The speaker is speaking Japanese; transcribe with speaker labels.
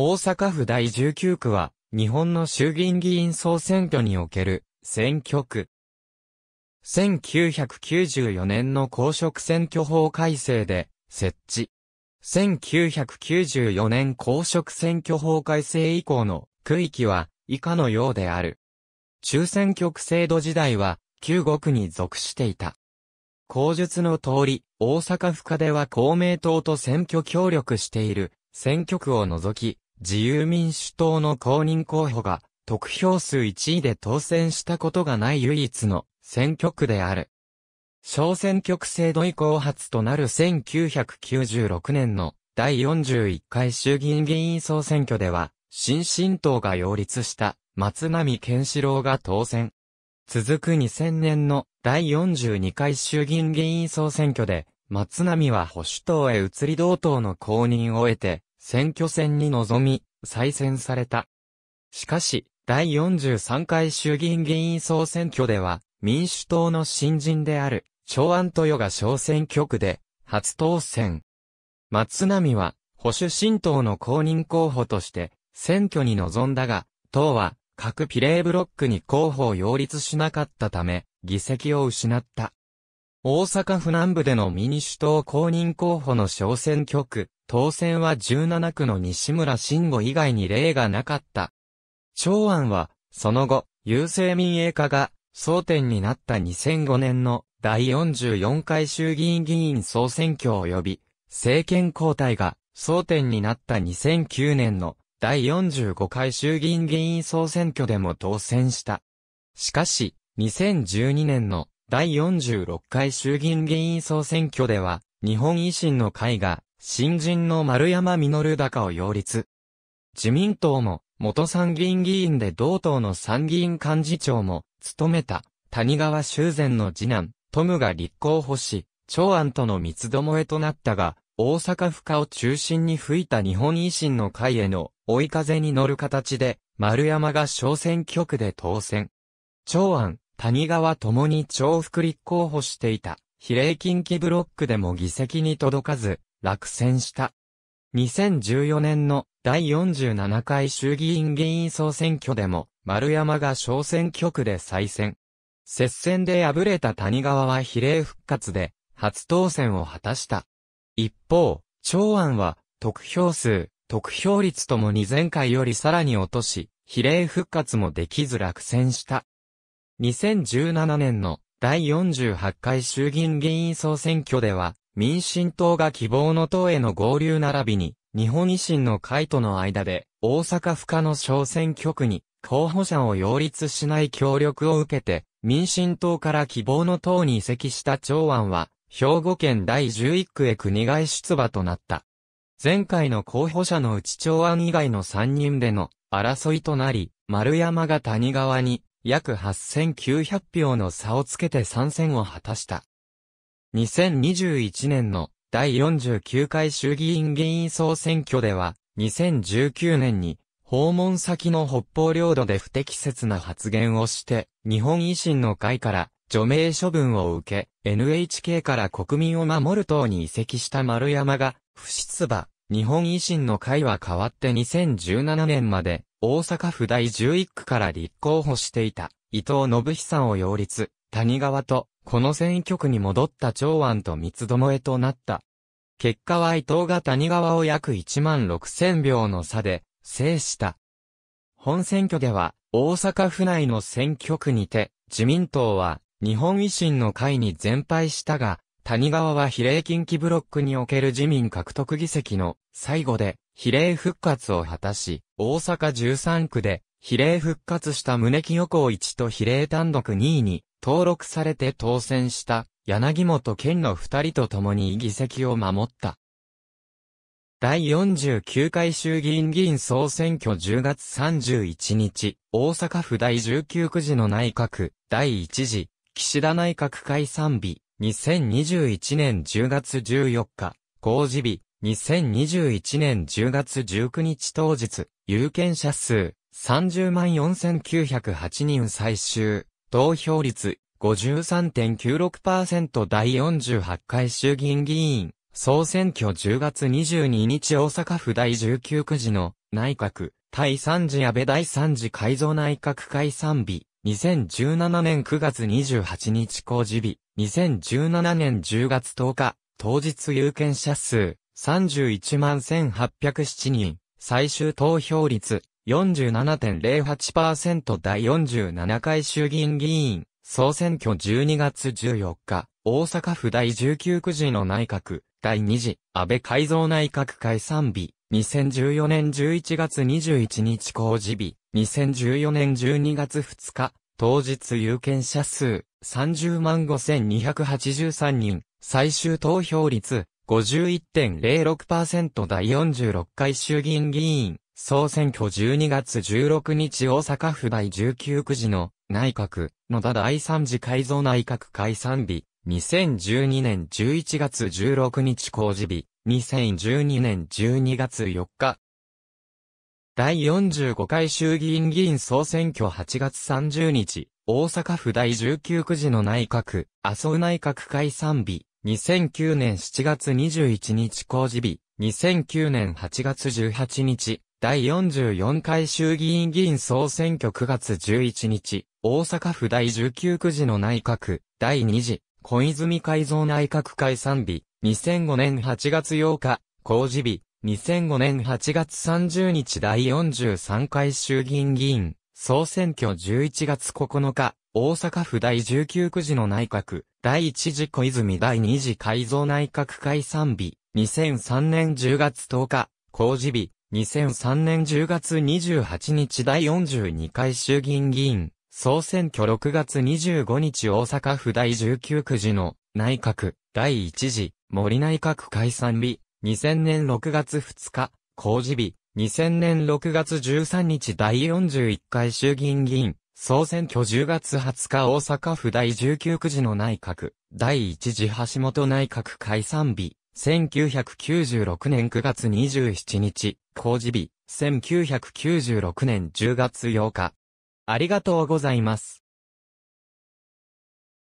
Speaker 1: 大阪府第19区は、日本の衆議院議員総選挙における選挙区。1994年の公職選挙法改正で設置。1994年公職選挙法改正以降の区域は以下のようである。中選挙区制度時代は旧国に属していた。口述の通り、大阪府下では公明党と選挙協力している選挙区を除き、自由民主党の公認候補が、得票数1位で当選したことがない唯一の選挙区である。小選挙区制度以降初となる1996年の第41回衆議院議員総選挙では、新進党が擁立した松並健志郎が当選。続く2000年の第42回衆議院議員総選挙で、松並は保守党へ移り同党の公認を得て、選挙戦に臨み、再選された。しかし、第43回衆議院議員総選挙では、民主党の新人である、長安豊が小選挙区で、初当選。松並は、保守新党の公認候補として、選挙に臨んだが、党は、各ピレーブロックに候補を擁立しなかったため、議席を失った。大阪府南部での民主党公認候補の小選挙区、当選は17区の西村慎吾以外に例がなかった。長安は、その後、郵政民営化が争点になった2005年の第44回衆議院議員総選挙及び、政権交代が争点になった2009年の第45回衆議院議員総選挙でも当選した。しかし、2012年の第46回衆議院議員総選挙では、日本維新の会が新人の丸山実高を擁立。自民党も、元参議院議員で同党の参議院幹事長も、務めた、谷川修善の次男、トムが立候補し、長安との三つどもえとなったが、大阪府下を中心に吹いた日本維新の会への追い風に乗る形で、丸山が小選挙区で当選。長安、谷川ともに重複立候補していた、比例近畿ブロックでも議席に届かず、落選した。2014年の第47回衆議院議員総選挙でも、丸山が小選挙区で再選。接戦で敗れた谷川は比例復活で、初当選を果たした。一方、長安は、得票数、得票率ともに前回よりさらに落とし、比例復活もできず落選した。2017年の第48回衆議院議員総選挙では、民進党が希望の党への合流並びに、日本維新の会との間で、大阪府下の小選挙区に、候補者を擁立しない協力を受けて、民進党から希望の党に移籍した長安は、兵庫県第11区へ国外出馬となった。前回の候補者のうち長安以外の3人での争いとなり、丸山が谷川に約8900票の差をつけて参戦を果たした。2021年の第49回衆議院議員総選挙では、2019年に訪問先の北方領土で不適切な発言をして、日本維新の会から除名処分を受け、NHK から国民を守る党に移籍した丸山が、不出馬。日本維新の会は変わって2017年まで、大阪府第11区から立候補していた、伊藤信久を擁立、谷川とこの選挙区に戻った長安と三つどもえとなった。結果は伊藤が谷川を約1万6000票の差で制した。本選挙では大阪府内の選挙区にて自民党は日本維新の会に全敗したが、谷川は比例近畿ブロックにおける自民獲得議席の最後で比例復活を果たし、大阪13区で比例復活した胸木横一と比例単独2位に登録されて当選した柳本健の二人と共に議席を守った。第49回衆議院議員総選挙10月31日、大阪府第19区時の内閣、第1次、岸田内閣解散日、2021年10月14日、公示日、2021年10月19日当日、有権者数、30万4908人最終、投票率53.96%第48回衆議院議員、総選挙10月22日大阪府第19区時の内閣、第3次安倍第3次改造内閣解散日、2017年9月28日公示日、2017年10月10日、当日有権者数、31万1807人、最終投票率、47.08%第47回衆議院議員、総選挙12月14日、大阪府第19区時の内閣、第2次、安倍改造内閣解散日、2014年11月21日公示日、2014年12月2日、当日有権者数、30万5283人、最終投票率、51.06%第46回衆議院議員、総選挙12月16日大阪府第19区時の内閣野田第3次改造内閣解散日2012年11月16日公示日2012年12月4日第45回衆議院議員総選挙8月30日大阪府第19区時の内閣麻生内閣解散日2009年7月21日公示日2009年8月18日第44回衆議院議員総選挙9月11日、大阪府第19区時の内閣、第2次、小泉改造内閣解散日、2005年8月8日、公示日、2005年8月30日第43回衆議院議員、総選挙11月9日、大阪府第19区時の内閣、第1次小泉第2次改造内閣解散日、2003年10月10日、公示日、2003年10月28日第42回衆議院議員、総選挙6月25日大阪府第19区時の内閣第1次森内閣解散日、2000年6月2日、公示日、2000年6月13日第41回衆議院議員、総選挙10月20日大阪府第19区時の内閣、第1次橋本内閣解散日、1996年9月27日、公示日、1996年10月8日。ありがとうございます。